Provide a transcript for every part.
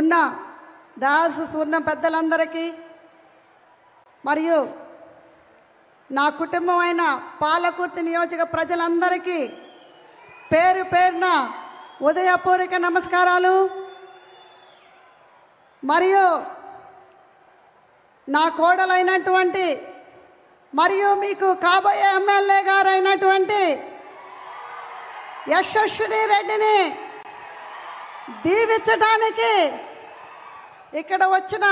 ఉన్న డయాలసిస్ ఉన్న పెద్దలందరికీ మరియు నా కుటుంబం అయిన పాలకుర్తి నియోజక ప్రజలందరికీ పేరు పేరున ఉదయపూర్వక నమస్కారాలు మరియు నా కోడలైనటువంటి మరియు మీకు కాబోయే ఎమ్మెల్యే గారైనటువంటి యశస్విని రెడ్డిని దీవించడానికి ఇక్కడ వచ్చిన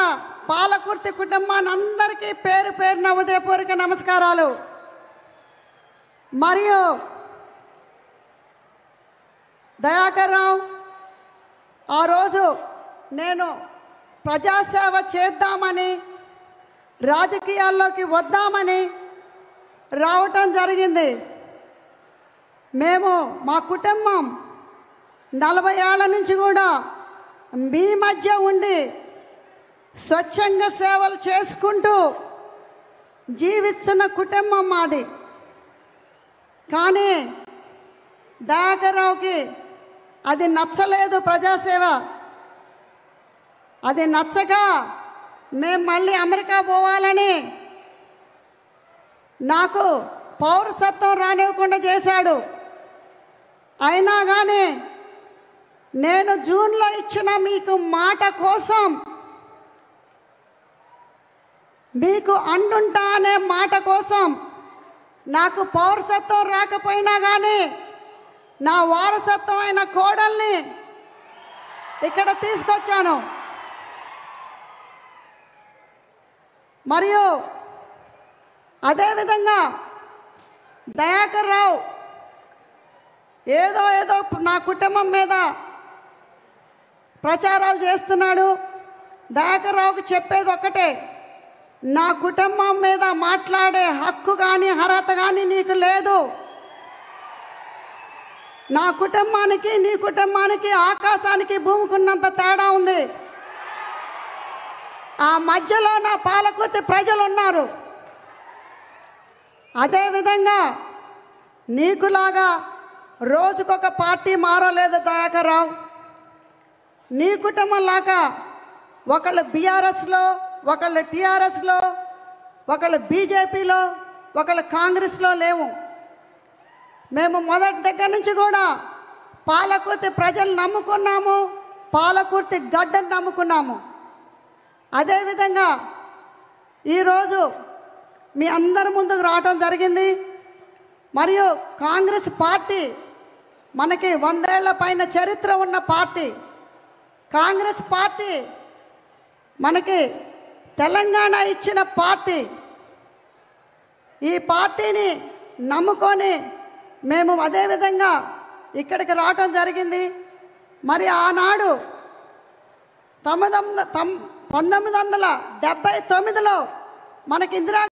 పాలకుర్తి కుటుంబాన్ని అందరికీ పేరు పేరున ఉదయపూర్వక నమస్కారాలు మరియు దయాకర్ రావు ఆ రోజు నేను ప్రజాసేవ చేద్దామని రాజకీయాల్లోకి వద్దామని రావటం జరిగింది మేము మా కుటుంబం నలభై ఏళ్ళ నుంచి కూడా మీ మధ్య ఉండి స్వచ్ఛంగా సేవలు చేసుకుంటూ జీవిస్తున్న కుటుంబం మాది కానీ రావుకి అది నచ్చలేదు ప్రజాసేవ అది నచ్చక మేము మళ్ళీ అమెరికా పోవాలని నాకు పౌరసత్వం రానివ్వకుండా చేశాడు అయినా కానీ నేను జూన్లో ఇచ్చిన మీకు మాట కోసం మీకు అండుంటా అనే మాట కోసం నాకు పౌరసత్వం రాకపోయినా కానీ నా వారసత్వం అయిన కోడల్ని ఇక్కడ తీసుకొచ్చాను మరియు అదేవిధంగా దయాకర్ రావు ఏదో ఏదో నా కుటుంబం మీద ప్రచారాలు చేస్తున్నాడు దయాకర్రావుకి చెప్పేది ఒక్కటే నా కుటుంబం మీద మాట్లాడే హక్కు కానీ అర్హత కానీ నీకు లేదు నా కుటుంబానికి నీ కుటుంబానికి ఆకాశానికి భూమికున్నంత తేడా ఉంది ఆ మధ్యలో నా పాలకూర్తి ప్రజలు ఉన్నారు అదేవిధంగా నీకులాగా రోజుకొక పార్టీ మారలేదు దయాకర్రావు నీ కుటుంబం లాగా ఒకళ్ళు బీఆర్ఎస్లో ఒకళ్ళు టీఆర్ఎస్లో ఒకళ్ళు బీజేపీలో ఒకళ్ళు కాంగ్రెస్లో లేవు మేము మొదటి దగ్గర నుంచి కూడా పాలకుర్తి ప్రజలు నమ్ముకున్నాము పాలకుర్తి గడ్డను నమ్ముకున్నాము అదేవిధంగా ఈరోజు మీ అందరి ముందుకు రావటం జరిగింది మరియు కాంగ్రెస్ పార్టీ మనకి వందేళ్ల పైన చరిత్ర ఉన్న పార్టీ కాంగ్రెస్ పార్టీ మనకి తెలంగాణ ఇచ్చిన పార్టీ ఈ పార్టీని నమ్ముకొని మేము అదేవిధంగా ఇక్కడికి రావటం జరిగింది మరి ఆనాడు తొమ్మిది పంతొమ్మిది వందల డెబ్బై తొమ్మిదిలో మనకి ఇందిరా